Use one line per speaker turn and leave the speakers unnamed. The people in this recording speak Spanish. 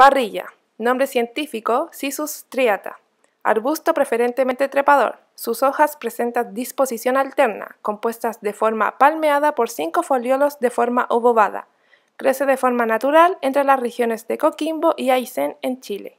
Parrilla. Nombre científico, Sisus triata, Arbusto preferentemente trepador. Sus hojas presentan disposición alterna, compuestas de forma palmeada por cinco foliolos de forma obovada. Crece de forma natural entre las regiones de Coquimbo y Aysén en Chile.